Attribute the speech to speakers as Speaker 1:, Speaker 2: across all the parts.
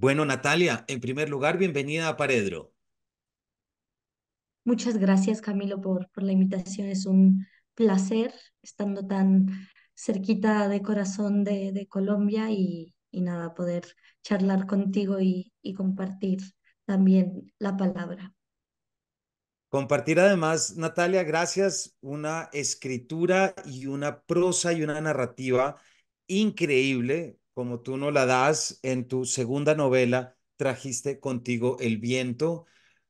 Speaker 1: Bueno, Natalia, en primer lugar, bienvenida a Paredro.
Speaker 2: Muchas gracias, Camilo, por, la invitación. Es un placer estando tan cerquita de corazón de, Colombia y, nada, poder charlar contigo y compartir también la palabra.
Speaker 1: Compartir además, Natalia, gracias, una escritura y una prosa y una narrativa increíble como tú no la das en tu segunda novela, trajiste contigo el viento,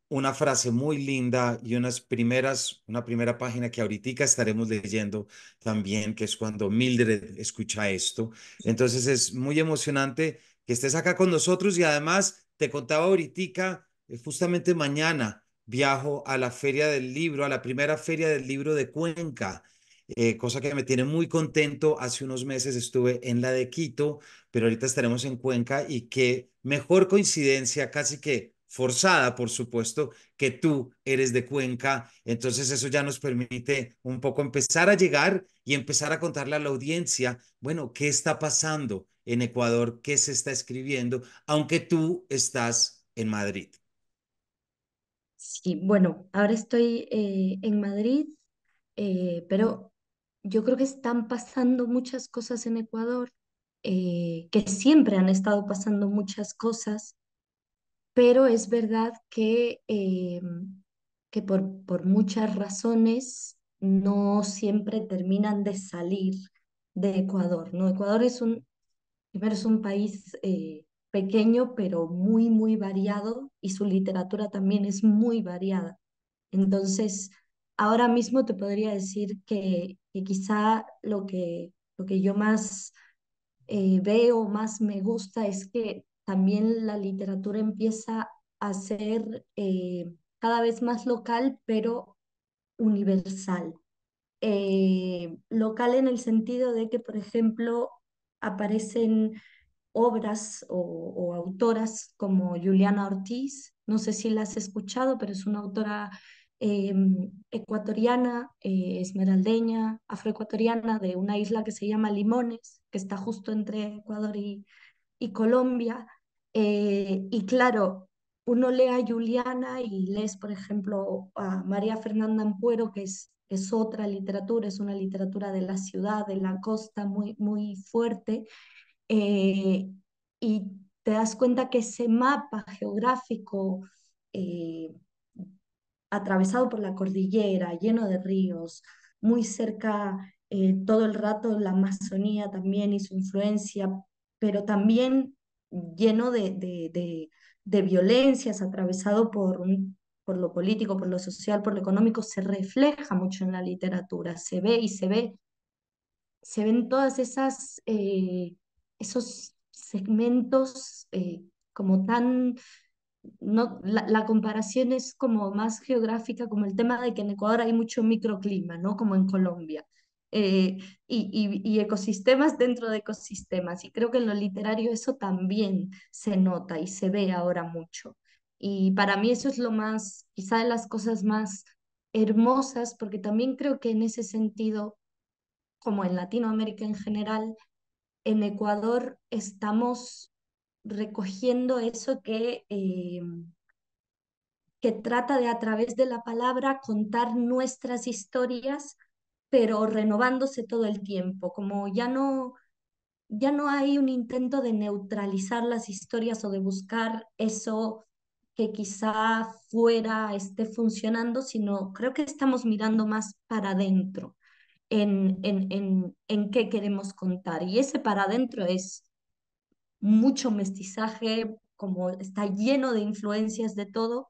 Speaker 1: una frase muy linda y unas primeras, una primera página que ahorita estaremos leyendo también, que es cuando Mildred escucha esto. Entonces es muy emocionante que estés acá con nosotros y además te contaba ahorita, eh, justamente mañana viajo a la feria del libro, a la primera feria del libro de Cuenca eh, cosa que me tiene muy contento. Hace unos meses estuve en la de Quito, pero ahorita estaremos en Cuenca y qué mejor coincidencia, casi que forzada, por supuesto, que tú eres de Cuenca. Entonces eso ya nos permite un poco empezar a llegar y empezar a contarle a la audiencia, bueno, ¿qué está pasando en Ecuador? ¿Qué se está escribiendo? Aunque tú estás en Madrid.
Speaker 2: Sí, bueno, ahora estoy eh, en Madrid, eh, pero yo creo que están pasando muchas cosas en Ecuador, eh, que siempre han estado pasando muchas cosas, pero es verdad que, em, que por, por muchas razones no siempre terminan de salir de Ecuador. ¿no? Ecuador es un, un país eh, pequeño, pero muy, muy variado y su literatura también es muy variada. Entonces, ahora mismo te podría decir que y quizá lo que, lo que yo más eh, veo, más me gusta es que también la literatura empieza a ser eh, cada vez más local, pero universal. Eh, local en el sentido de que, por ejemplo, aparecen obras o, o, autoras como Juliana Ortiz, no sé si la has escuchado, pero es una autora Em, ecuatoriana, eh, esmeraldeña, afroecuatoriana de una isla que se llama Limones, que está justo entre Ecuador y, Colombia. Eh, y claro, uno lee a Juliana y lees, por ejemplo, a María Fernanda Ampuero, que es, es otra literatura, es una literatura de la ciudad, de la costa, muy, muy fuerte. Eh, y te das cuenta que ese mapa geográfico atravesado por la cordillera, lleno de ríos, muy cerca eh, todo el rato la Amazonía también y su influencia, pero también lleno de, de, violencias, atravesado por, por lo político, por lo social, por lo económico, se refleja mucho en la literatura, se ve y se ve, se ven todas esas, eh, esos segmentos eh, como tan no, la, comparación es como más geográfica, como el tema de que en Ecuador hay mucho microclima, ¿no? Como en Colombia. Eh, y, y, y, ecosistemas dentro de ecosistemas. Y creo que en lo literario eso también se nota y se ve ahora mucho. Y para mí eso es lo más, quizá de las cosas más hermosas, porque también creo que en ese sentido, como en Latinoamérica en general, en Ecuador estamos recogiendo eso que, eh, que trata de a través de la palabra contar nuestras historias, pero renovándose todo el tiempo, como ya no, ya no hay un intento de neutralizar las historias o de buscar eso que quizá fuera esté funcionando, sino creo que estamos mirando más para adentro en, en, en, en qué queremos contar. Y ese para adentro es mucho mestizaje, como está lleno de influencias de todo,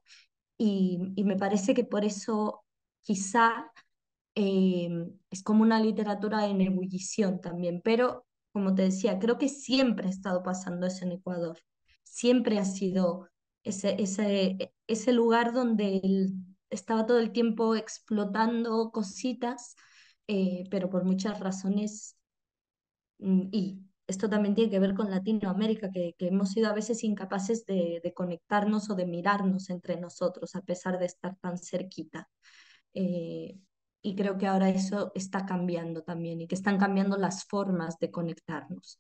Speaker 2: y, me parece que por eso quizá eh, es como una literatura en ebullición también, pero como te decía, creo que siempre ha estado pasando eso en Ecuador, siempre ha sido ese, ese, e, ese lugar donde estaba todo el tiempo explotando cositas, eh, pero por muchas razones mm, y esto también tiene que ver con Latinoamérica, que, hemos sido a veces incapaces de, conectarnos o de mirarnos entre nosotros, a pesar de estar tan cerquita. Eh, y creo que ahora eso está cambiando también y que están cambiando las formas de conectarnos.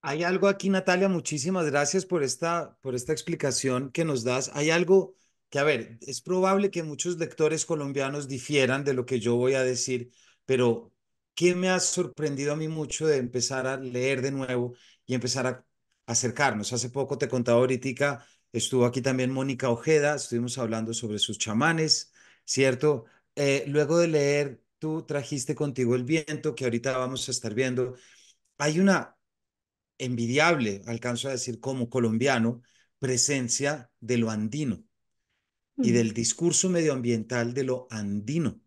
Speaker 1: Hay algo aquí, Natalia, muchísimas gracias por esta, por esta explicación que nos das. Hay algo que, a ver, es probable que muchos lectores colombianos difieran de lo que yo voy a decir, pero ¿Qué me ha sorprendido a mí mucho de empezar a leer de nuevo y empezar a acercarnos? Hace poco te contaba ahorita, estuvo aquí también Mónica Ojeda, estuvimos hablando sobre sus chamanes, ¿cierto? Eh, luego de leer, tú trajiste contigo el viento, que ahorita vamos a estar viendo. Hay una envidiable, alcanzo a decir como colombiano, presencia de lo andino y del discurso medioambiental de lo andino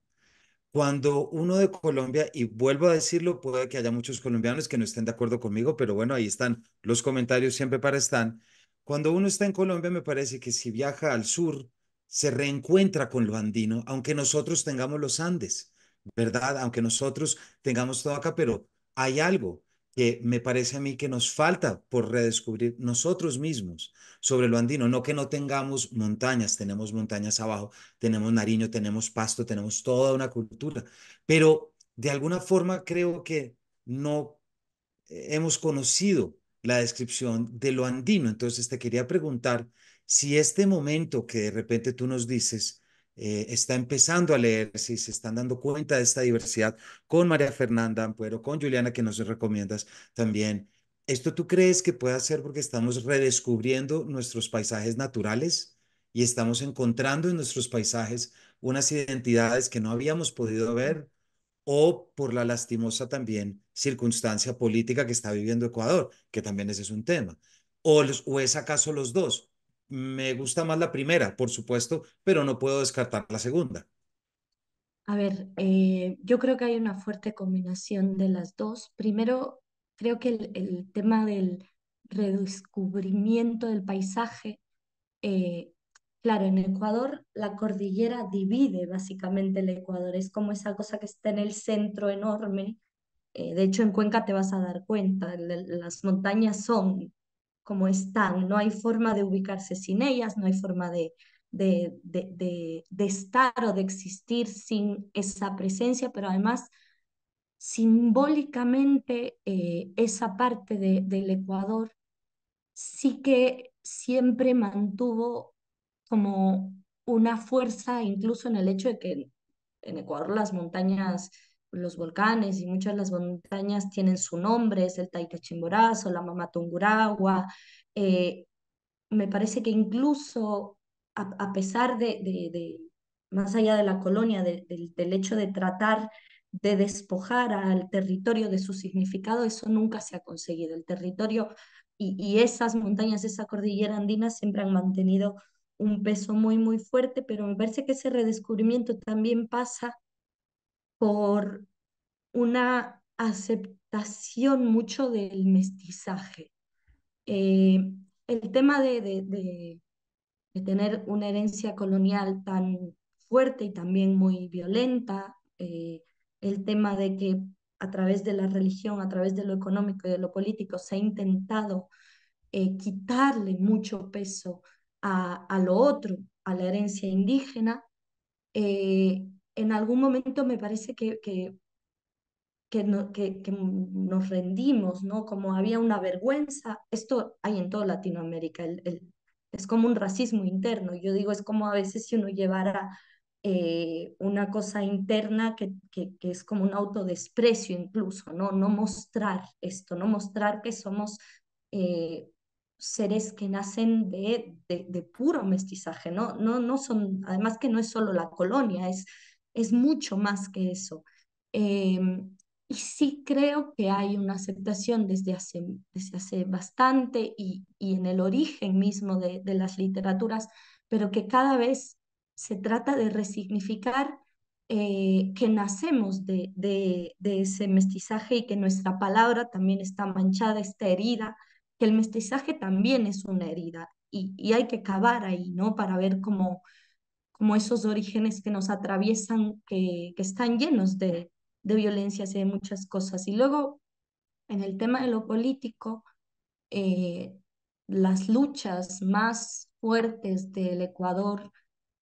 Speaker 1: cuando uno de Colombia, y vuelvo a decirlo, puede que haya muchos colombianos que no estén de acuerdo conmigo, pero bueno, ahí están los comentarios siempre para están. Cuando uno está en Colombia, me parece que si viaja al sur, se reencuentra con lo andino, aunque nosotros tengamos los Andes, ¿verdad? Aunque nosotros tengamos todo acá, pero hay algo que me parece a mí que nos falta por redescubrir nosotros mismos sobre lo andino. No que no tengamos montañas, tenemos montañas abajo, tenemos Nariño, tenemos Pasto, tenemos toda una cultura, pero de alguna forma creo que no hemos conocido la descripción de lo andino. Entonces te quería preguntar si este momento que de repente tú nos dices eh, está empezando a leer, si se están dando cuenta de esta diversidad con María Fernanda Ampuero, con Juliana, que nos recomiendas también. ¿Esto tú crees que puede ser porque estamos redescubriendo nuestros paisajes naturales y estamos encontrando en nuestros paisajes unas identidades que no habíamos podido ver o por la lastimosa también circunstancia política que está viviendo Ecuador, que también ese es un tema? ¿O, o es acaso los dos? me gusta más la primera, por supuesto, pero no puedo descartar la segunda.
Speaker 2: A ver, eh, yo creo que hay una fuerte combinación de las dos. Primero, creo que el, tema del redescubrimiento del paisaje, eh, claro, en Ecuador la cordillera divide básicamente el Ecuador, es como esa cosa que está en el centro enorme. Eh, de hecho, en Cuenca te vas a dar cuenta, las montañas son como están, no hay forma de ubicarse sin ellas, no hay forma de, de, estar o de existir sin esa presencia, pero además simbólicamente eh, esa parte del Ecuador sí que siempre mantuvo como una fuerza, incluso en el hecho de que en Ecuador las montañas los volcanes y muchas de las montañas tienen su nombre, es el Taita Chimborazo, la Mama Tunguragua. Eh, me parece que incluso a, pesar de, de, más allá de la colonia, del hecho de tratar de despojar al territorio de su significado, eso nunca se ha conseguido. El territorio y, y esas montañas, esa cordillera andina siempre han mantenido un peso muy, muy fuerte, pero me parece que ese redescubrimiento también pasa por una aceptación mucho del mestizaje. Eh, el tema de, tener una herencia colonial tan fuerte y también muy violenta, eh, el tema de que a través de la religión, a través de lo económico y de lo político, se ha intentado eh, quitarle mucho peso a, lo otro, a la herencia indígena, en algún momento me parece que, que, que, nos rendimos, ¿no? Como había una vergüenza, esto hay en toda Latinoamérica, el, es como un racismo interno, yo digo, es como a veces si uno llevara eh, una cosa interna que, que, es como un autodesprecio incluso, ¿no? No mostrar esto, no mostrar que somos eh, seres que nacen de, de, de, puro mestizaje, ¿no? No, no son, además que no es solo la colonia, es es mucho más que eso. Em, y sí creo que hay una aceptación desde hace, desde hace bastante y, y en el origen mismo de, las literaturas, pero que cada vez se trata de resignificar eh, que nacemos de, de, ese mestizaje y que nuestra palabra también está manchada, está herida, que el mestizaje también es una herida y, y hay que cavar ahí, ¿no? Para ver cómo, como esos orígenes que nos atraviesan, que, que están llenos de, de violencias y de muchas cosas. Y luego, en el tema de lo político, eh, las luchas más fuertes del Ecuador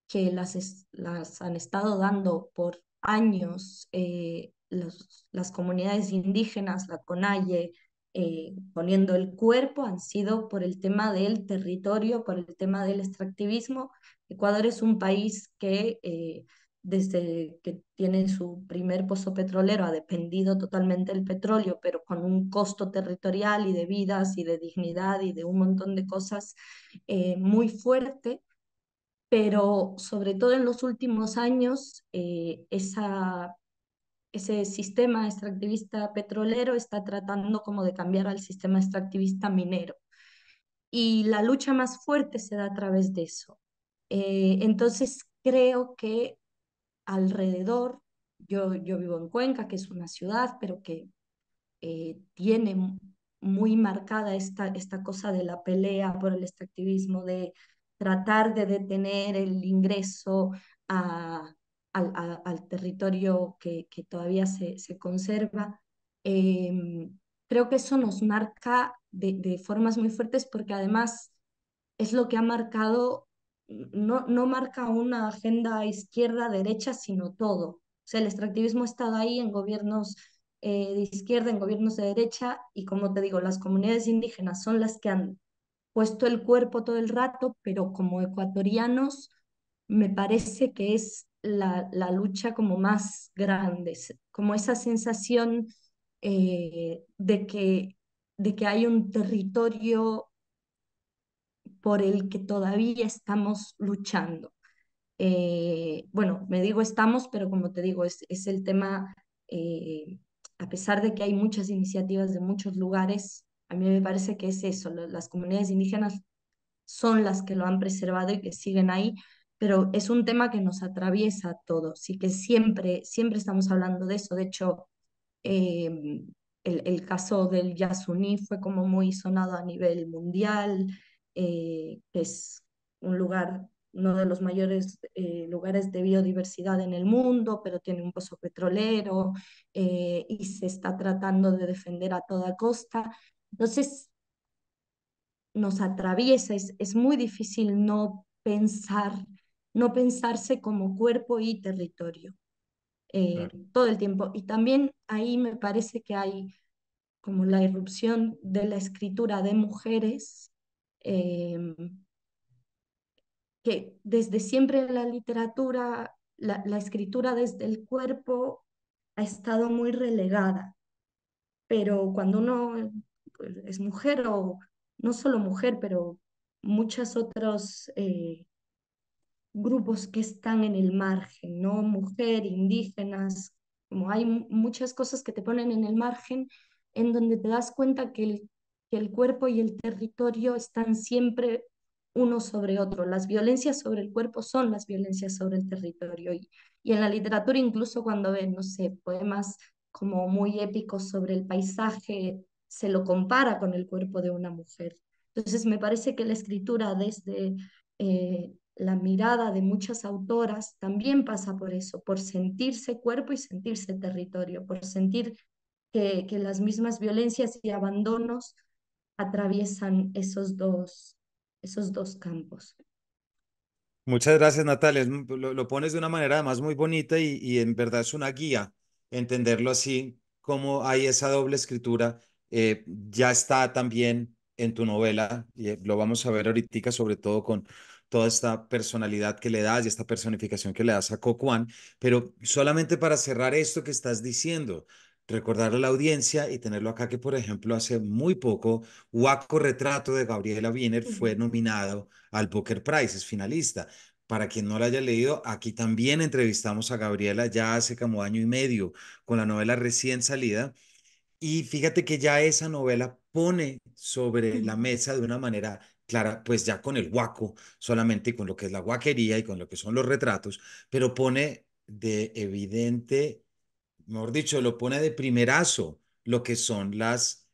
Speaker 2: que las, las han estado dando por años eh, las comunidades indígenas, la Conalle, eh, poniendo el cuerpo, han sido por el tema del territorio, por el tema del extractivismo Ecuador es un país que eh, desde que tiene su primer pozo petrolero ha dependido totalmente del petróleo, pero con un costo territorial y de vidas y de dignidad y de un montón de cosas eh, muy fuerte, pero sobre todo en los últimos años eh, ese sistema extractivista petrolero está tratando como de cambiar al sistema extractivista minero. Y la lucha más fuerte se da a través de eso. Eh, entonces creo que alrededor, yo, yo vivo en Cuenca, que es una ciudad, pero que eh, tiene muy marcada esta, esta cosa de la pelea por el extractivismo, de tratar de detener el ingreso al, territorio que, que todavía se, se conserva. Eh, creo que eso nos marca de, de, formas muy fuertes porque además es lo que ha marcado no, marca una agenda izquierda-derecha, sino todo. O sea, el extractivismo ha estado ahí en gobiernos eh, de izquierda, en gobiernos de derecha, y como te digo, las comunidades indígenas son las que han puesto el cuerpo todo el rato, pero como ecuatorianos me parece que es la, la lucha como más grande, como esa sensación eh, de, que, de que hay un territorio por el que todavía estamos luchando. Eh, bueno, me digo estamos, pero como te digo, es, el tema, eh, a pesar de que hay muchas iniciativas de muchos lugares, a mí me parece que es eso, las comunidades indígenas son las que lo han preservado y que siguen ahí, pero es un tema que nos atraviesa a todos y que siempre, siempre estamos hablando de eso. De hecho, eh, el, caso del Yasuní fue como muy sonado a nivel mundial, eh, que es un lugar, uno de los mayores eh, lugares de biodiversidad en el mundo, pero tiene un pozo petrolero eh, y se está tratando de defender a toda costa. Entonces, nos atraviesa, es, muy difícil no pensar, no pensarse como cuerpo y territorio. todo el tiempo. Y también ahí me parece que hay como la irrupción de la escritura de mujeres Em, que desde siempre la literatura, la, escritura desde el cuerpo ha estado muy relegada, pero cuando uno pues, es mujer o no solo mujer, pero muchas otros eh, grupos que están en el margen, ¿no? Mujer, indígenas, como hay muchas cosas que te ponen en el margen en donde te das cuenta que el que el cuerpo y el territorio están siempre uno sobre otro. Las violencias sobre el cuerpo son las violencias sobre el territorio. Y, y en la literatura, incluso cuando ven, no sé, poemas como muy épicos sobre el paisaje, se lo compara con el cuerpo de una mujer. Entonces, me parece que la escritura desde eh, la mirada de muchas autoras también pasa por eso, por sentirse cuerpo y sentirse territorio, por sentir que, que las mismas violencias y abandonos atraviesan esos dos, esos dos campos.
Speaker 1: Muchas gracias, Natalia. Lo, pones de una manera además muy bonita y, en verdad es una guía entenderlo así, como hay esa doble escritura. Eh, ya está también en tu novela, y eh, lo vamos a ver ahorita, sobre todo con toda esta personalidad que le das y esta personificación que le das a Coquan, pero solamente para cerrar esto que estás diciendo, recordar a la audiencia y tenerlo acá que, por ejemplo, hace muy poco, Huaco Retrato de Gabriela Wiener fue nominado al Booker Prize, es finalista. Para quien no lo haya leído, aquí también entrevistamos a Gabriela ya hace como año y medio con la novela recién salida. Y fíjate que ya esa novela pone sobre la mesa de una manera clara, pues ya con el guaco solamente y con lo que es la guaquería y con lo que son los retratos, pero pone de evidente mejor dicho, lo pone de primerazo lo que son las,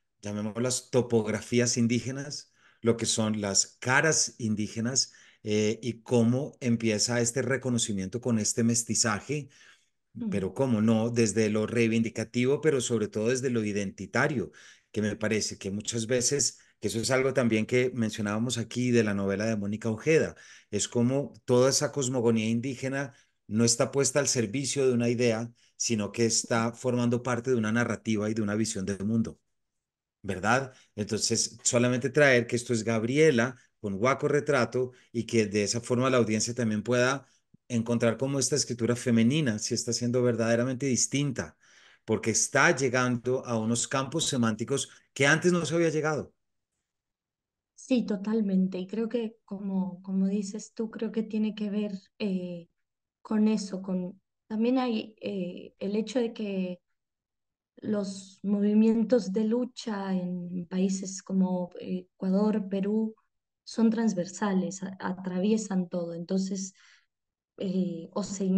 Speaker 1: las topografías indígenas, lo que son las caras indígenas eh, y cómo empieza este reconocimiento con este mestizaje, pero cómo no, desde lo reivindicativo, pero sobre todo desde lo identitario, que me parece que muchas veces, que eso es algo también que mencionábamos aquí de la novela de Mónica Ojeda, es como toda esa cosmogonía indígena no está puesta al servicio de una idea, sino que está formando parte de una narrativa y de una visión del mundo. ¿Verdad? Entonces, solamente traer que esto es Gabriela con guaco retrato y que de esa forma la audiencia también pueda encontrar cómo esta escritura femenina si está siendo verdaderamente distinta, porque está llegando a unos campos semánticos que antes no se había llegado.
Speaker 2: Sí, totalmente. Y creo que, como, como dices tú, creo que tiene que ver eh, con eso, con, también hay eh, el hecho de que los movimientos de lucha en países como eh, Ecuador, Perú, son transversales, atraviesan todo. Entonces, eh, o se,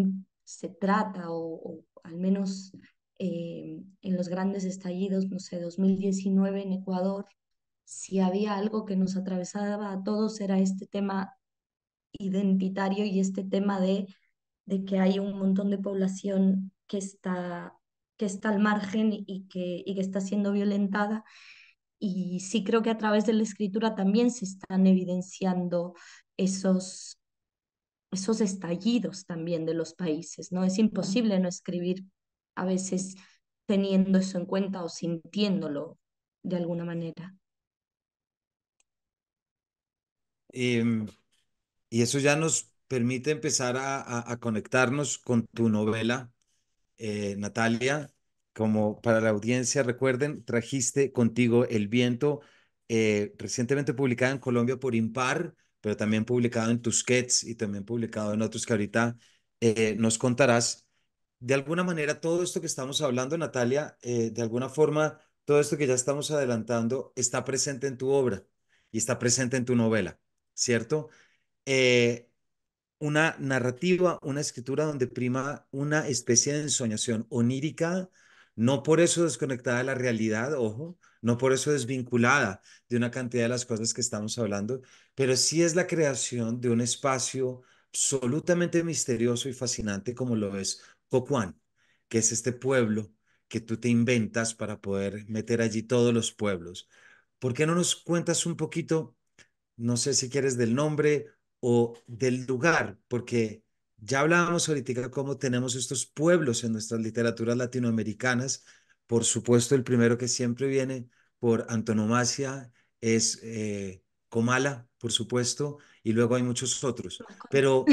Speaker 2: trata, o, al menos en los grandes estallidos, no sé, 2019 en Ecuador, si había algo que nos atravesaba a todos era este tema identitario y este tema de de que hay un montón de población que está, que está al margen y que, que está siendo violentada. Y sí creo que a través de la escritura también se están evidenciando esos, esos estallidos también de los países, ¿no? Es imposible no escribir a veces teniendo eso en cuenta o sintiéndolo de alguna manera.
Speaker 1: Em, y eso ya nos permite empezar a, conectarnos con tu novela, eh, Natalia. Como para la audiencia, recuerden, trajiste contigo El viento, eh, recientemente publicada en Colombia por Impar, pero también publicado en tus Tusquets y también publicado en otros que ahorita eh, nos contarás. De alguna manera, todo esto que estamos hablando, Natalia, de alguna forma, todo esto que ya estamos adelantando está presente en tu obra y está presente en tu novela, ¿cierto? una narrativa, una escritura donde prima una especie de ensoñación onírica, no por eso desconectada de la realidad, ojo, no por eso desvinculada de una cantidad de las cosas que estamos hablando, pero sí es la creación de un espacio absolutamente misterioso y fascinante como lo es Cocuán, que es este pueblo que tú te inventas para poder meter allí todos los pueblos. ¿Por qué no nos cuentas un poquito, no sé si quieres del nombre o del lugar, porque ya hablábamos ahorita cómo tenemos estos pueblos en nuestras literaturas latinoamericanas. Por supuesto, el primero que siempre viene por antonomasia es eh, Comala, por supuesto, y luego hay muchos otros. Pero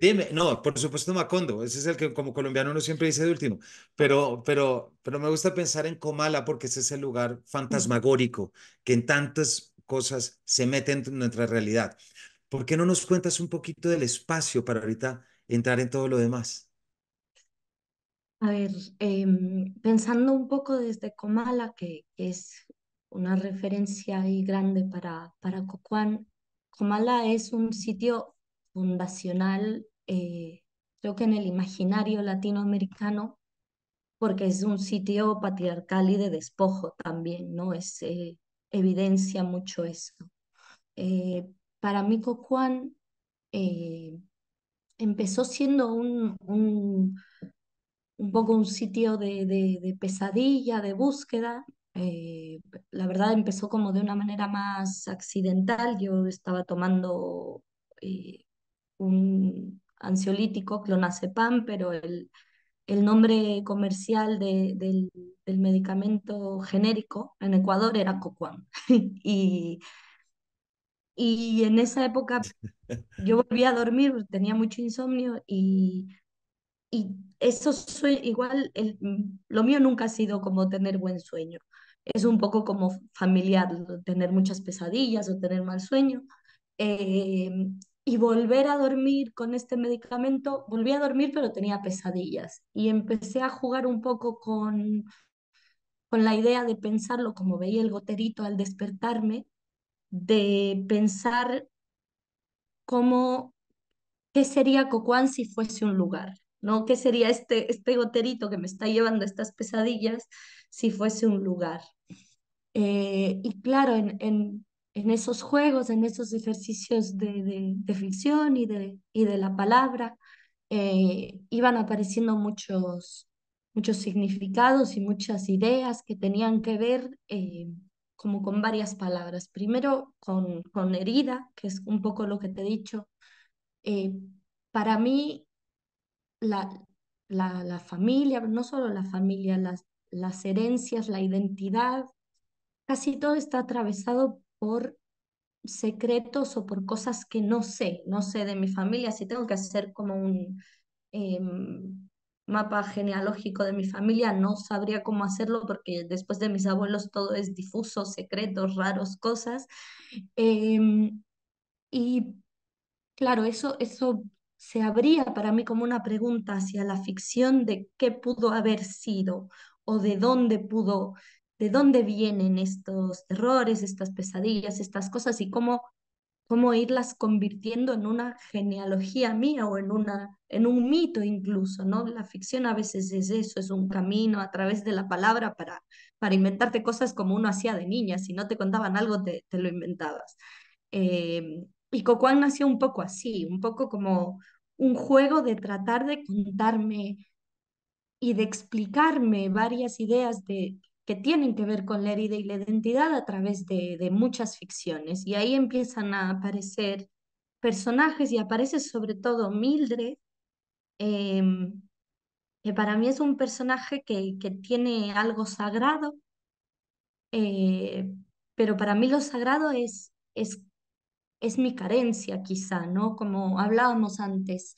Speaker 1: dime, no, por supuesto Macondo, ese es el que como colombiano uno siempre dice de último, pero, pero, pero me gusta pensar en Comala porque ese es el lugar mm. fantasmagórico que en tantas cosas se mete en nuestra realidad. ¿Por qué no nos cuentas un poquito del espacio para ahorita entrar en todo lo demás?
Speaker 2: A ver, em, pensando un poco desde Comala, que, es una referencia ahí grande para, para Cocuán, Comala es un sitio fundacional, eh, creo que en el imaginario latinoamericano, porque es un sitio patriarcal y de despojo también, ¿no? Es, eh, evidencia mucho eso. Eh, para mí Cocuán eh, empezó siendo un, un, poco un sitio de, pesadilla, de búsqueda. Eh, la verdad empezó como de una manera más accidental. Yo estaba tomando eh, un ansiolítico, clonazepam, pero el, el nombre comercial del, del, medicamento genérico en Ecuador era Cocuán. y y en esa época yo volví a dormir, tenía mucho insomnio y, y eso soy igual, mm, lo mío nunca ha sido como tener buen sueño. Es un poco como familiar, tener muchas pesadillas o tener mal sueño. Eh, y volver a dormir con este medicamento, volví a dormir pero tenía pesadillas y empecé a jugar un poco con, con la idea de pensarlo como veía el goterito al despertarme de pensar cómo, qué sería Cocuán si fuese un lugar, ¿no? ¿Qué sería este, este goterito que me está llevando estas pesadillas si fuese un lugar? Eh, y claro, en, en, en, esos juegos, en esos ejercicios de, de, ficción y de, y de la palabra, eh, iban apareciendo muchos, muchos significados y muchas ideas que tenían que ver eh, como con varias palabras. Primero con, con herida, que es un poco lo que te he dicho. Eh, para mí, la, la, familia, no solo la familia, las, las herencias, la identidad, casi todo está atravesado por secretos o por cosas que no sé, no sé de mi familia, si tengo que hacer como un, em, mapa genealógico de mi familia, no sabría cómo hacerlo porque después de mis abuelos todo es difuso, secretos, raros, cosas. Em, y claro, eso, eso se abría para mí como una pregunta hacia la ficción de qué pudo haber sido o de dónde pudo, de dónde vienen estos errores, estas pesadillas, estas cosas y cómo cómo irlas convirtiendo en una genealogía mía o en, una, en un mito incluso, ¿no? La ficción a veces es eso, es un camino a través de la palabra para, para inventarte cosas como uno hacía de niña, si no te contaban algo te, lo inventabas. Em, y Cocuán nació un poco así, un poco como un juego de tratar de contarme y de explicarme varias ideas de que tienen que ver con la herida y la identidad a través de, muchas ficciones. Y ahí empiezan a aparecer personajes y aparece sobre todo Mildred, em, que para mí es un personaje que, que tiene algo sagrado, eh, pero para mí lo sagrado es, es, es mi carencia quizá, ¿no? Como hablábamos antes,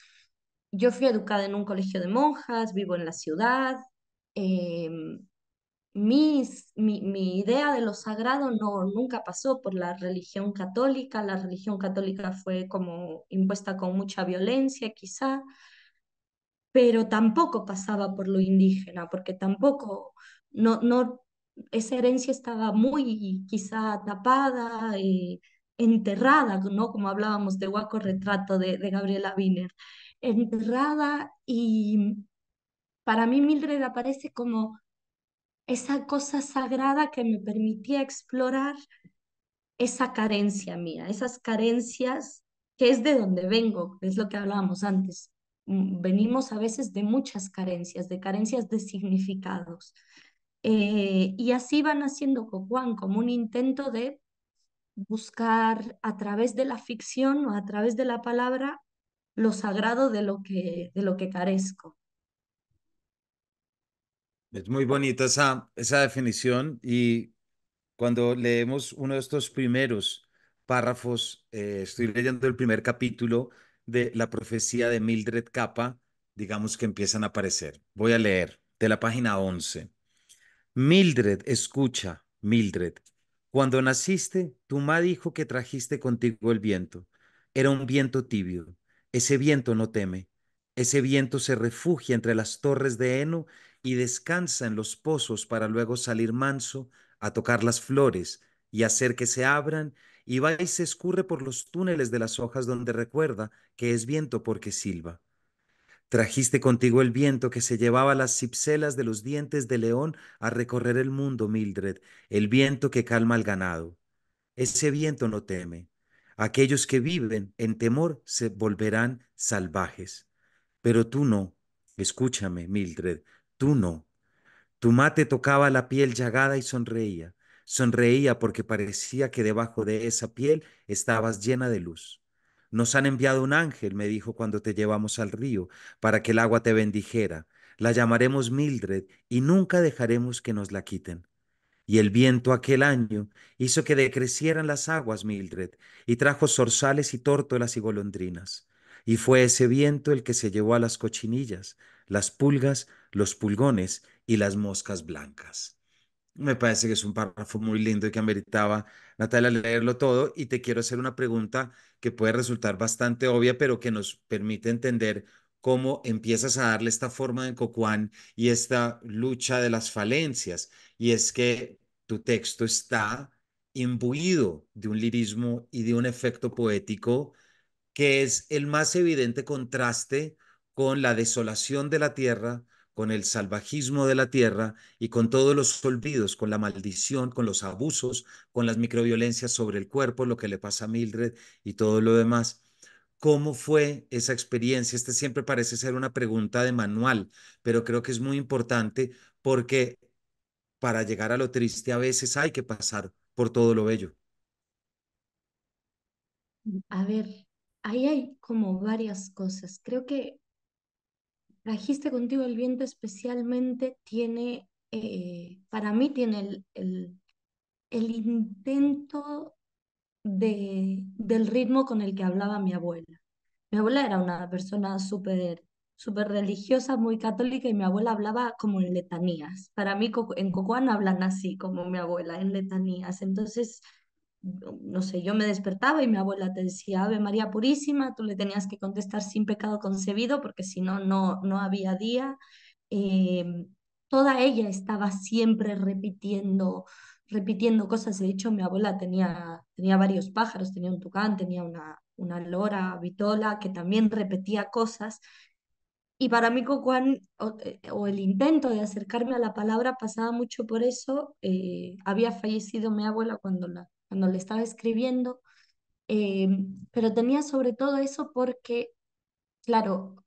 Speaker 2: yo fui educada en un colegio de monjas, vivo en la ciudad. Em, mi, idea de lo sagrado no, nunca pasó por la religión católica. La religión católica fue como impuesta con mucha violencia, quizá, pero tampoco pasaba por lo indígena, porque tampoco, no, no, esa herencia estaba muy quizá tapada, y enterrada, ¿no? Como hablábamos de Huaco Retrato de, de Gabriela Wiener, enterrada y para mí Mildred aparece como esa cosa sagrada que me permitía explorar esa carencia mía, esas carencias que es de donde vengo, es lo que hablábamos antes. Mm, venimos a veces de muchas carencias, de carencias de significados. Eh, y así van haciendo Cocuán como un intento de buscar a través de la ficción o a través de la palabra lo sagrado de lo que, de lo que carezco.
Speaker 1: Es muy bonita esa, definición y cuando leemos uno de estos primeros párrafos, eh, estoy leyendo el primer capítulo de la profecía de Mildred Capa, digamos que empiezan a aparecer. Voy a leer de la página 11. Mildred, escucha, Mildred. Cuando naciste, tu madre dijo que trajiste contigo el viento. Era un viento tibio. Ese viento no teme. Ese viento se refugia entre las torres de heno y descansa en los pozos para luego salir manso a tocar las flores y hacer que se abran y va y se escurre por los túneles de las hojas donde recuerda que es viento porque silba. Trajiste contigo el viento que se llevaba las cipselas de los dientes de león a recorrer el mundo, Mildred, el viento que calma al ganado. Ese viento no teme. Aquellos que viven en temor se volverán salvajes. Pero tú no. Escúchame, Mildred, Tú no. Tu mate tocaba la piel llagada y sonreía. Sonreía porque parecía que debajo de esa piel estabas llena de luz. Nos han enviado un ángel, me dijo cuando te llevamos al río, para que el agua te bendijera. La llamaremos Mildred y nunca dejaremos que nos la quiten. Y el viento aquel año hizo que decrecieran las aguas, Mildred, y trajo zorzales y tórtolas y golondrinas y fue ese viento el que se llevó a las cochinillas, las pulgas, los pulgones y las moscas blancas. Me parece que es un párrafo muy lindo y que ameritaba, Natalia, leerlo todo y te quiero hacer una pregunta que puede resultar bastante obvia, pero que nos permite entender cómo empiezas a darle esta forma de Cocuán y esta lucha de las falencias. Y es que tu texto está imbuido de un lirismo y de un efecto poético que es el más evidente contraste con la desolación de la tierra, con el salvajismo de la tierra y con todos los olvidos, con la maldición, con los abusos, con las microviolencias sobre el cuerpo, lo que le pasa a Mildred y todo lo demás. ¿Cómo fue esa experiencia? Este siempre parece ser una pregunta de manual, pero creo que es muy importante porque para llegar a lo triste a veces hay que pasar por todo lo bello.
Speaker 2: A ver, ahí hay como varias cosas. Creo que trajiste contigo el viento especialmente tiene, eh, para mí tiene el, el, intento de, del ritmo con el que hablaba mi abuela. Mi abuela era una persona súper súper religiosa, muy católica, y mi abuela hablaba como en letanías. Para mí en Cocoa hablan así como mi abuela, en letanías. Entonces, no sé, yo me despertaba y mi abuela te decía Ave María Purísima, tú le tenías que contestar sin pecado concebido porque si no, no, había día. Em, toda ella estaba siempre repitiendo, repitiendo cosas. De hecho, mi abuela tenía, tenía varios pájaros, tenía un tucán, tenía una, una lora, vitola, que también repetía cosas. Y para mí, Cocuán, o, eh, o, el intento de acercarme a la palabra pasaba mucho por eso. Eh, había fallecido mi abuela cuando la, cuando le estaba escribiendo, em, pero tenía sobre todo eso porque, claro,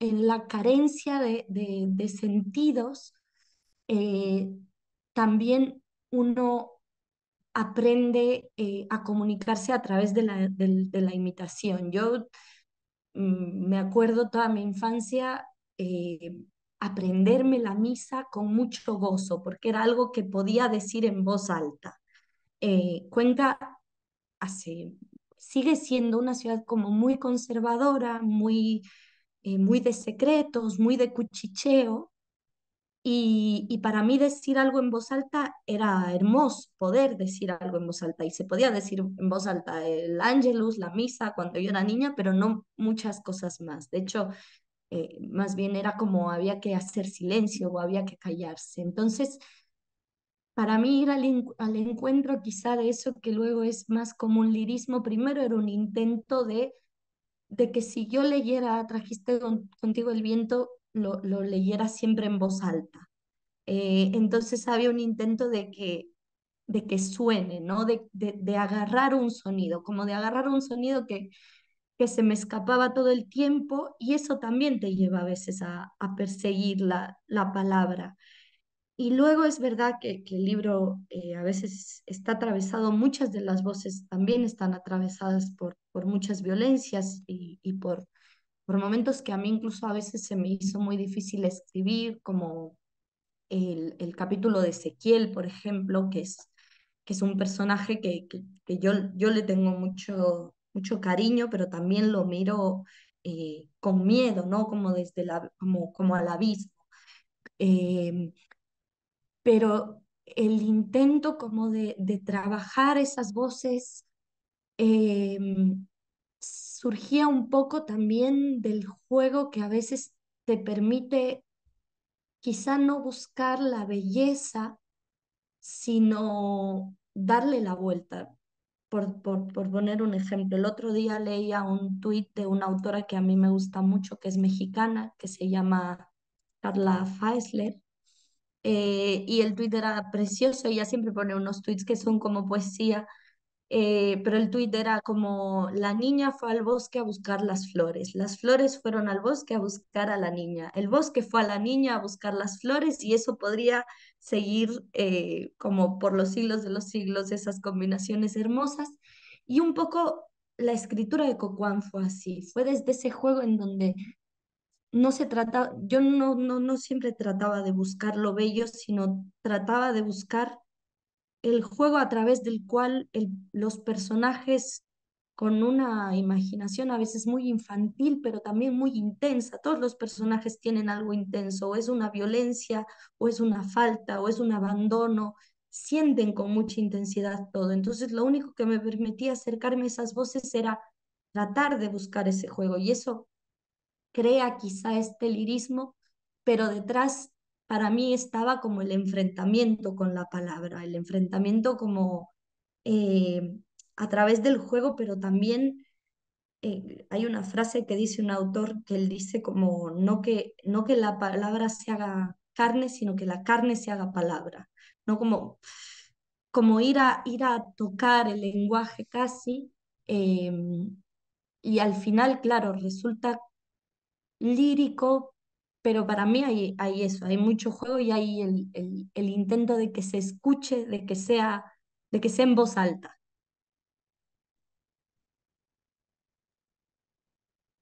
Speaker 2: en la carencia de, sentidos, eh, también uno aprende eh, a comunicarse a través de la, de, la imitación. Yo mm, me acuerdo toda mi infancia eh, aprenderme la misa con mucho gozo, porque era algo que podía decir en voz alta eh, Cuenca sigue siendo una ciudad como muy conservadora, muy, eh, muy de secretos, muy de cuchicheo. Y, para mí decir algo en voz alta era hermoso, poder decir algo en voz alta. Y se podía decir en voz alta el ángelus, la misa, cuando yo era niña, pero no muchas cosas más. De hecho, eh, más bien era como había que hacer silencio o había que callarse. Entonces, para mí ir al, encuentro quizá de eso que luego es más como un lirismo, primero era un intento de, que si yo leyera, trajiste contigo el viento, lo, leyera siempre en voz alta. Eh, entonces había un intento de que, de que suene, ¿no? De, agarrar un sonido, como de agarrar un sonido que, que se me escapaba todo el tiempo y eso también te lleva a veces a, perseguir la palabra. Y luego es verdad que, que el libro eh, a veces está atravesado, muchas de las voces también están atravesadas por, por muchas violencias y, y por, por momentos que a mí incluso a veces se me hizo muy difícil escribir, como el, el capítulo de Ezequiel, por ejemplo, que es, que es un personaje que, que, yo, yo le tengo mucho, mucho cariño, pero también lo miro eh, con miedo, ¿no? Como desde la, como, como al abismo. Em, pero el intento como de, trabajar esas voces eh, surgía un poco también del juego que a veces te permite quizá no buscar la belleza, sino darle la vuelta. Por, por poner un ejemplo, el otro día leía un tuit de una autora que a mí me gusta mucho, que es mexicana, que se llama Carla Faisler, eh, y el tweet era precioso, ella siempre pone unos tweets que son como poesía, eh, pero el tweet era como la niña fue al bosque a buscar las flores, las flores fueron al bosque a buscar a la niña, el bosque fue a la niña a buscar las flores y eso podría seguir eh, como por los siglos de los siglos esas combinaciones hermosas y un poco la escritura de Cocuán fue así, fue desde ese juego en donde no se trata yo no, no, no siempre trataba de buscar lo bello, sino trataba de buscar el juego a través del cual los personajes con una imaginación a veces muy infantil, pero también muy intensa. Todos los personajes tienen algo intenso, o es una violencia, o es una falta, o es un abandono, sienten con mucha intensidad todo. Entonces lo único que me permitía acercarme a esas voces era tratar de buscar ese juego, y eso crea quizá este lirismo, pero detrás para mí estaba como el enfrentamiento con la palabra, el enfrentamiento como eh, a través del juego, pero también eh, hay una frase que dice un autor que él dice como no que, no que la palabra se haga carne, sino que la carne se haga palabra, ¿no? Como, como ir, a, ir a tocar el lenguaje casi. Em, y al final, claro, resulta lírico, pero para mí hay, hay eso, hay mucho juego y hay el, el, intento de que se escuche, de que sea, de que sea en voz alta.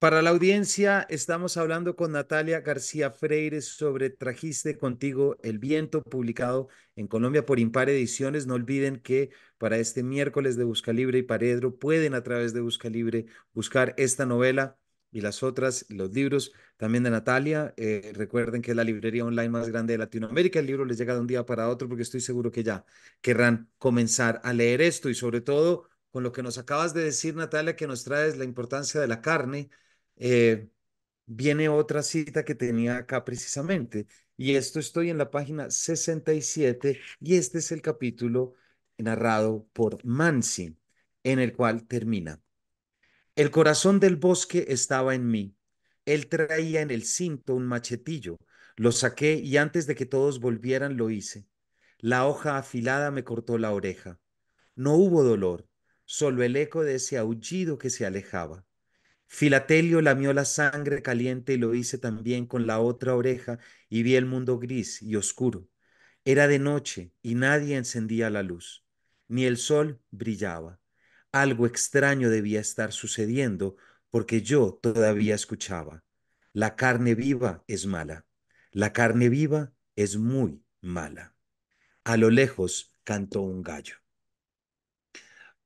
Speaker 1: Para la audiencia, estamos hablando con Natalia García Freire sobre Trajiste contigo el viento, publicado en Colombia por Impar Ediciones. No olviden que para este miércoles de Busca Libre y Paredro pueden a través de Busca Libre buscar esta novela y las otras, los libros también de Natalia. Eh, recuerden que es la librería online más grande de Latinoamérica. El libro les llega de un día para otro porque estoy seguro que ya querrán comenzar a leer esto y sobre todo con lo que nos acabas de decir, Natalia, que nos traes la importancia de la carne. Eh, viene otra cita que tenía acá precisamente y esto estoy en la página 67 y este es el capítulo narrado por Mansi en el cual termina. El corazón del bosque estaba en mí. Él traía en el cinto un machetillo. Lo saqué y antes de que todos volvieran lo hice. La hoja afilada me cortó la oreja. No hubo dolor, solo el eco de ese aullido que se alejaba. Filatelio lamió la sangre caliente y lo hice también con la otra oreja y vi el mundo gris y oscuro. Era de noche y nadie encendía la luz, ni el sol brillaba. Algo extraño debía estar sucediendo porque yo todavía escuchaba. La carne viva es mala. La carne viva es muy mala. A lo lejos cantó un gallo.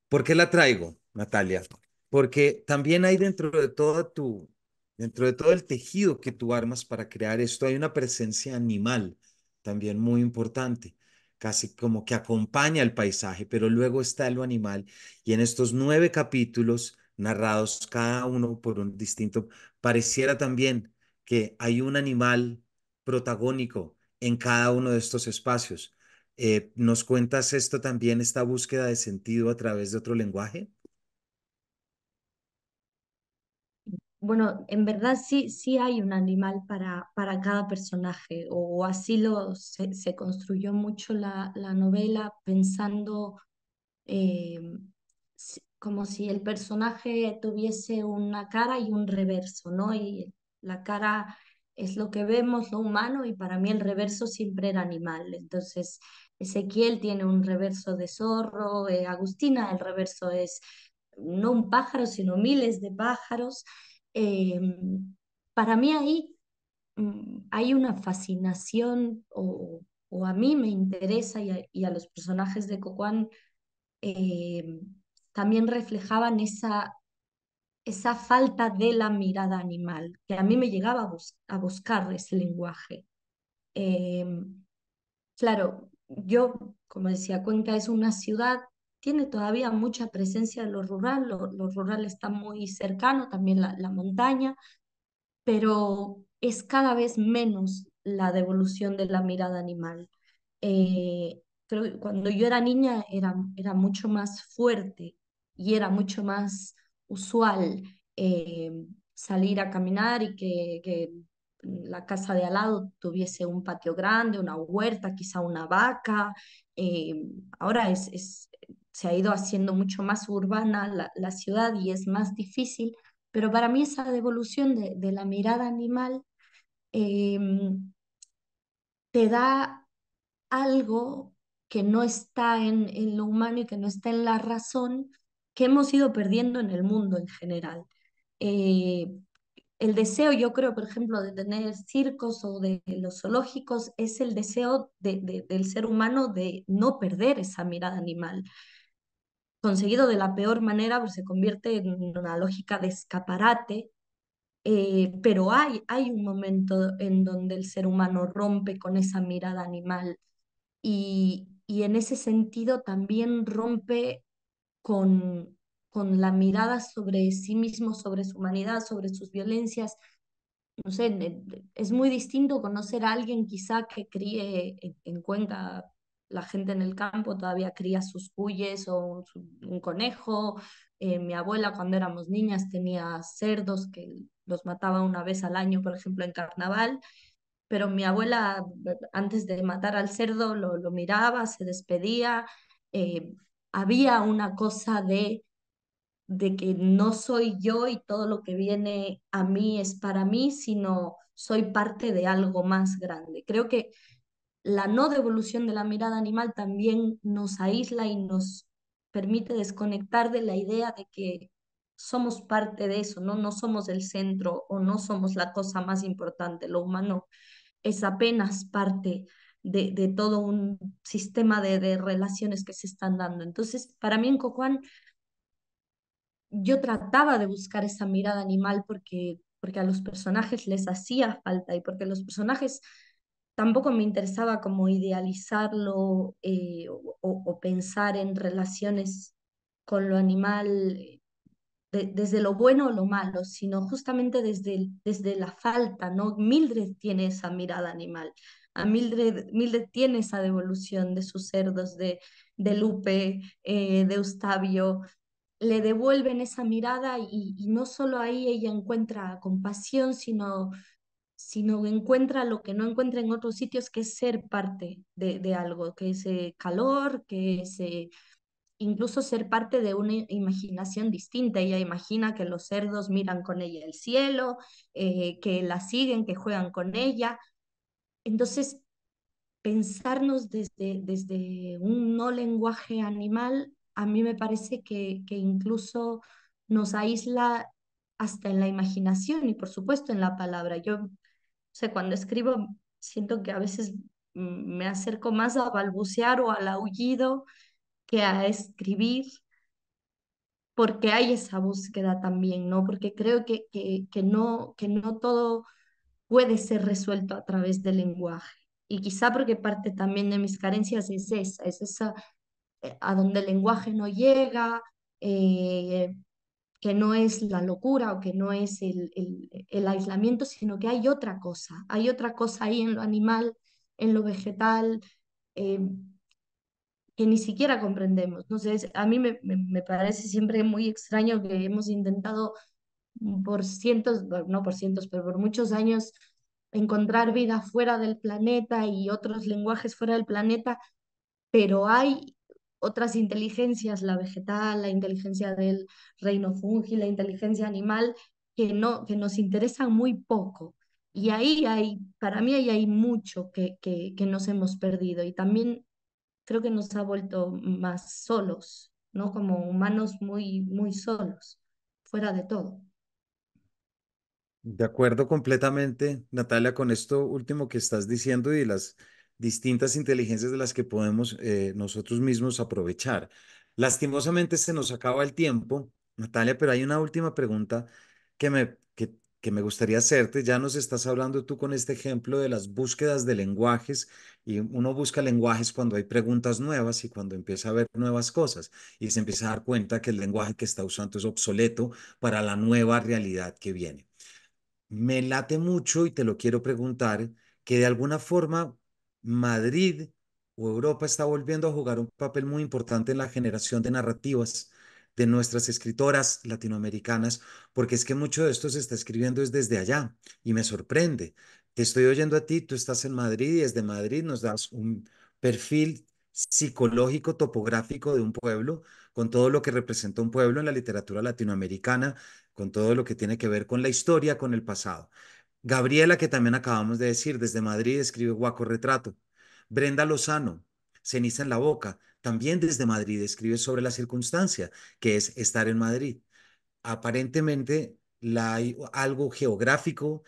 Speaker 1: ¿Por qué la traigo, Natalia? Porque también hay dentro de toda tu, dentro de todo el tejido que tú armas para crear esto, hay una presencia animal también muy importante casi como que acompaña el paisaje, pero luego está lo animal y en estos nueve capítulos narrados cada uno por un distinto, pareciera también que hay un animal protagónico en cada uno de estos espacios. Eh, ¿Nos cuentas esto también, esta búsqueda de sentido a través de otro lenguaje?
Speaker 2: bueno, en verdad sí, hay un animal para, cada personaje, o, así lo, se, construyó mucho la, novela pensando eh, como si el personaje tuviese una cara y un reverso, ¿no? Y la cara es lo que vemos, lo humano, y para mí el reverso siempre era animal. Entonces, Ezequiel tiene un reverso de zorro, eh, Agustina, el reverso es no un pájaro, sino miles de pájaros. Em, para mí ahí mm, hay una fascinación o, a mí me interesa y a, los personajes de cocuán em, también reflejaban esa, esa falta de la mirada animal, que a mí me llegaba a, buscar ese lenguaje. Em, claro, yo, como decía Cuenca, es una ciudad tiene todavía mucha presencia de lo rural, lo, rural está muy cercano, también la, montaña, pero es cada vez menos la devolución de la mirada animal. Eh, creo cuando yo era niña era, era mucho más fuerte y era mucho más usual eh, salir a caminar y que, la casa de al lado tuviese un patio grande, una huerta, quizá una vaca. Eh, ahora es, se ha ido haciendo mucho más urbana la, ciudad y es más difícil, pero para mí esa devolución de, la mirada animal em, te da algo que no está en, lo humano y que no está en la razón que hemos ido perdiendo en el mundo en general. Eh, el deseo, yo creo, por ejemplo, de tener circos o de los zoológicos, es el deseo del ser humano de no perder esa mirada animal conseguido de la peor manera, pues se convierte en una lógica de escaparate, eh, pero hay, hay un momento en donde el ser humano rompe con esa mirada animal y, en ese sentido también rompe con, con la mirada sobre sí mismo, sobre su humanidad, sobre sus violencias. No sé, es muy distinto conocer a alguien quizá que críe en, cuenta la gente en el campo todavía cría sus cuyes o un, conejo. Eh, mi abuela cuando éramos niñas tenía cerdos que los mataba una vez al año, por ejemplo, en carnaval. Pero mi abuela eh, antes de matar al cerdo lo, lo miraba, se despedía. Eh, había una cosa de, de que no soy yo y todo lo que viene a mí es para mí, sino soy parte de algo más grande. Creo que la no devolución de la mirada animal también nos aísla y nos permite desconectar de la idea de que somos parte de eso, ¿no? No somos el centro o no somos la cosa más importante, lo humano es apenas parte de, de todo un sistema de, relaciones que se están dando. Entonces, para mí en Cocuán, yo trataba de buscar esa mirada animal porque, porque a los personajes les hacía falta y porque los personajes tampoco me interesaba como idealizarlo eh, o, pensar en relaciones con lo animal eh, desde lo bueno o lo malo, sino justamente desde, desde la falta, ¿no? Mildred tiene esa mirada animal, a Mildred, Mildred tiene esa devolución de sus cerdos, de, de Lupe, eh, de Eustavio. le devuelven esa mirada y, no solo ahí ella encuentra compasión, sino sino encuentra lo que no encuentra en otros sitios, que es ser parte de, algo, que es calor, que es incluso ser parte de una imaginación distinta. Ella imagina que los cerdos miran con ella el cielo, eh, que la siguen, que juegan con ella. Entonces, pensarnos desde, desde un no lenguaje animal, a mí me parece que, que incluso nos aísla hasta en la imaginación y por supuesto en la palabra. Yo o sea, cuando escribo siento que a veces mm, me acerco más a balbucear o al aullido que a escribir, porque hay esa búsqueda también, ¿no? Porque creo que, que, no, que no todo puede ser resuelto a través del lenguaje. Y quizá porque parte también de mis carencias es esa, es esa eh, a donde el lenguaje no llega, eh, que no es la locura o que no es el, el, aislamiento, sino que hay otra cosa, hay otra cosa ahí en lo animal, en lo vegetal, eh, que ni siquiera comprendemos. a mí me, me, parece siempre muy extraño que hemos intentado por cientos, no por cientos, pero por muchos años encontrar vida fuera del planeta y otros lenguajes fuera del planeta, pero hay otras inteligencias, la vegetal, la inteligencia del reino fungi, la inteligencia animal, que, no, que nos interesan muy poco. Y ahí hay, para mí ahí hay mucho que, que, que nos hemos perdido y también creo que nos ha vuelto más solos, ¿no? Como humanos muy, muy solos, fuera de todo.
Speaker 1: De acuerdo completamente, Natalia, con esto último que estás diciendo y las distintas inteligencias de las que podemos eh, nosotros mismos aprovechar. Lastimosamente se nos acaba el tiempo, Natalia, pero hay una última pregunta que me, que me gustaría hacerte. Ya nos estás hablando tú con este ejemplo de las búsquedas de lenguajes y uno busca lenguajes cuando hay preguntas nuevas y cuando empieza a ver nuevas cosas y se empieza a dar cuenta que el lenguaje que está usando es obsoleto para la nueva realidad que viene. Me late mucho y te lo quiero preguntar que de alguna forma Madrid o Europa está volviendo a jugar un papel muy importante en la generación de narrativas de nuestras escritoras latinoamericanas, porque es que mucho de esto se está escribiendo es desde allá y me sorprende. Te estoy oyendo a ti, tú estás en Madrid y desde Madrid nos das un perfil psicológico, topográfico de un pueblo, con todo lo que representa un pueblo en la literatura latinoamericana, con todo lo que tiene que ver con la historia, con el pasado. Gabriela, que también acabamos de decir, desde Madrid escribe Guaco Retrato. Brenda Lozano, Ceniza en la Boca, también desde Madrid escribe sobre la circunstancia, que es estar en Madrid. Aparentemente hay algo geográfico,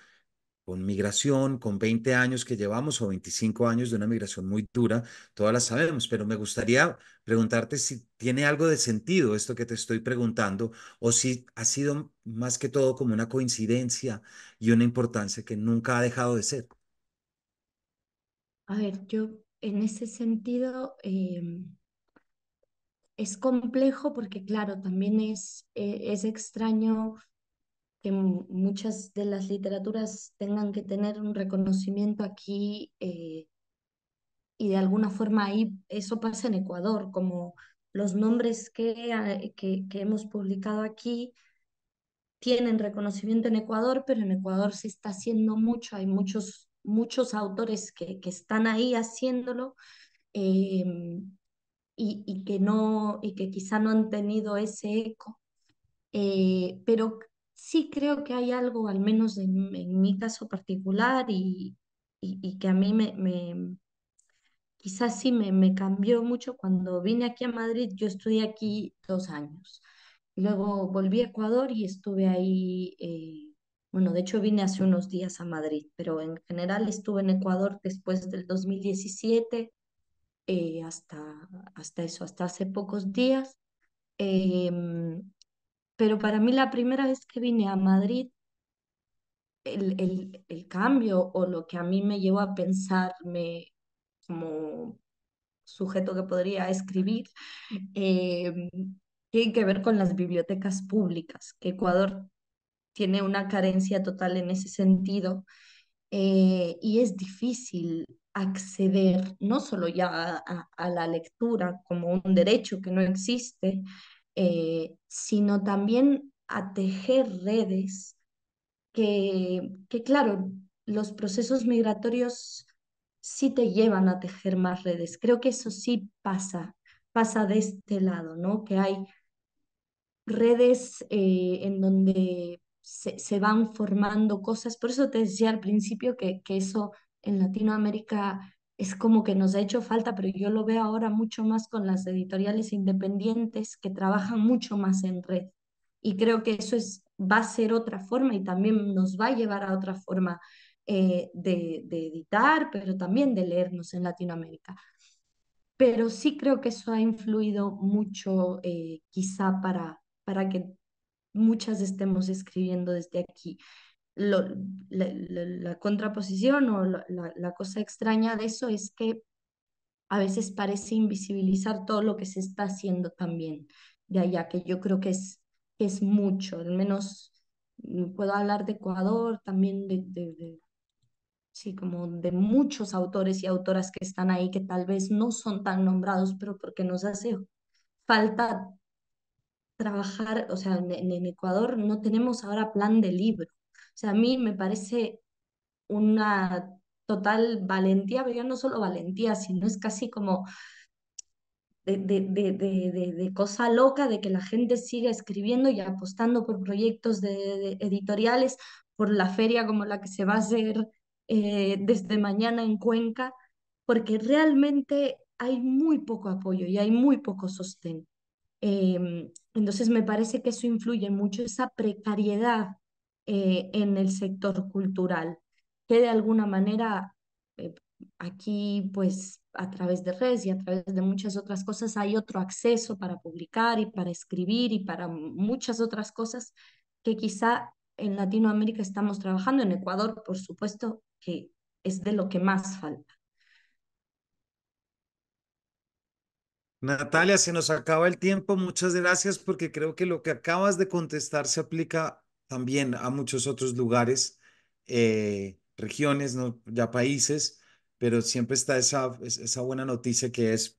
Speaker 1: con migración, con 20 años que llevamos o 25 años de una migración muy dura, todas las sabemos, pero me gustaría preguntarte si tiene algo de sentido esto que te estoy preguntando o si ha sido más que todo como una coincidencia y una importancia que nunca ha dejado de ser.
Speaker 2: A ver, yo en ese sentido em, es complejo porque claro, también es, eh, es extraño que muchas de las literaturas tengan que tener un reconocimiento aquí eh, y de alguna forma ahí eso pasa en Ecuador, como los nombres ah, que, que, hemos publicado aquí tienen reconocimiento en Ecuador, pero en Ecuador se está haciendo mucho, hay muchos, muchos autores que, que están ahí haciéndolo. Em, y, y, que no y que quizá no han tenido ese eco eh, pero sí creo que hay algo, al menos en, mi caso particular, y, y, que a mí me, me quizás sí me, me, cambió mucho cuando vine aquí a Madrid. Yo estudié aquí dos años. Luego volví a Ecuador y estuve ahí, eh, bueno, de hecho vine hace unos días a Madrid, pero en general estuve en Ecuador después del 2017 eh, hasta, hasta eso, hasta hace pocos días. Eh, pero para mí la primera vez que vine a Madrid, el, cambio o lo que a mí me llevó a pensarme como sujeto que podría escribir, eh, tiene que ver con las bibliotecas públicas, que Ecuador tiene una carencia total en ese sentido eh, y es difícil acceder no solo ya a, la lectura como un derecho que no existe, eh, sino también a tejer redes que, que, claro, los procesos migratorios sí te llevan a tejer más redes. Creo que eso sí pasa, pasa de este lado, ¿no? Que hay redes eh, en donde se, se, van formando cosas. Por eso te decía al principio que, que eso en Latinoamérica es como que nos ha hecho falta, pero yo lo veo ahora mucho más con las editoriales independientes que trabajan mucho más en red. Y creo que eso es, va a ser otra forma y también nos va a llevar a otra forma eh, de, de editar, pero también de leernos en Latinoamérica. Pero sí creo que eso ha influido mucho eh, quizá para, para que muchas estemos escribiendo desde aquí la, contraposición o la, cosa extraña de eso es que a veces parece invisibilizar todo lo que se está haciendo también de allá, que yo creo que es, es mucho, al menos mm, puedo hablar de Ecuador, también de, sí, como de muchos autores y autoras que están ahí que tal vez no son tan nombrados, pero porque nos hace falta trabajar, o sea, en, Ecuador no tenemos ahora plan de libro, o sea, a mí me parece una total valentía, pero ya no solo valentía, sino es casi como de, de, de, cosa loca de que la gente siga escribiendo y apostando por proyectos de, editoriales, por la feria como la que se va a hacer eh, desde mañana en Cuenca, porque realmente hay muy poco apoyo y hay muy poco sostén. Em, entonces me parece que eso influye mucho, esa precariedad eh, en el sector cultural, que de alguna manera eh, aquí pues a través de redes y a través de muchas otras cosas hay otro acceso para publicar y para escribir y para muchas otras cosas que quizá en Latinoamérica estamos trabajando, en Ecuador por supuesto que es de lo que más falta.
Speaker 1: Natalia, se nos acaba el tiempo. Muchas gracias porque creo que lo que acabas de contestar se aplica también a muchos otros lugares, eh, regiones, no, ya países, pero siempre está esa, buena noticia que es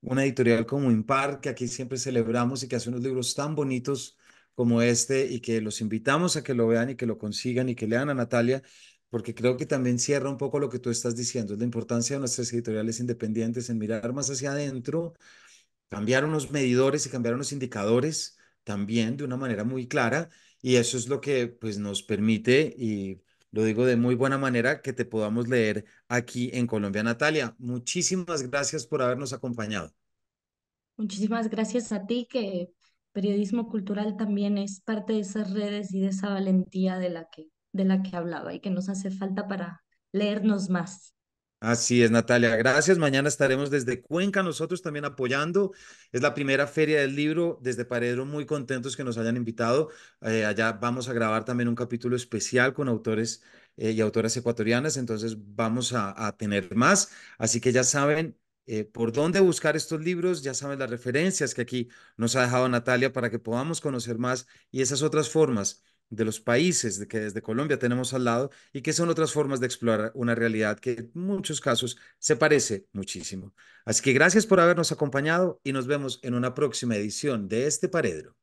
Speaker 1: una editorial como Impar, que aquí siempre celebramos y que hace unos libros tan bonitos como este y que los invitamos a que lo vean y que lo consigan y que lean a Natalia, porque creo que también cierra un poco lo que tú estás diciendo, la importancia de nuestras editoriales independientes en mirar más hacia adentro, cambiar unos medidores y cambiar unos indicadores también de una manera muy clara y eso es lo que pues, nos permite, y lo digo de muy buena manera, que te podamos leer aquí en Colombia. Natalia, muchísimas gracias por habernos acompañado.
Speaker 2: Muchísimas gracias a ti, que periodismo cultural también es parte de esas redes y de esa valentía de la que, de la que hablaba y que nos hace falta para leernos más.
Speaker 1: Así es, Natalia. Gracias. Mañana estaremos desde Cuenca nosotros también apoyando. Es la primera feria del libro desde Paredro. Muy contentos que nos hayan invitado. Eh, allá vamos a grabar también un capítulo especial con autores eh, y autoras ecuatorianas. Entonces vamos a, tener más. Así que ya saben eh, por dónde buscar estos libros. Ya saben las referencias que aquí nos ha dejado Natalia para que podamos conocer más y esas otras formas de los países que desde Colombia tenemos al lado y que son otras formas de explorar una realidad que en muchos casos se parece muchísimo. Así que gracias por habernos acompañado y nos vemos en una próxima edición de este Paredro.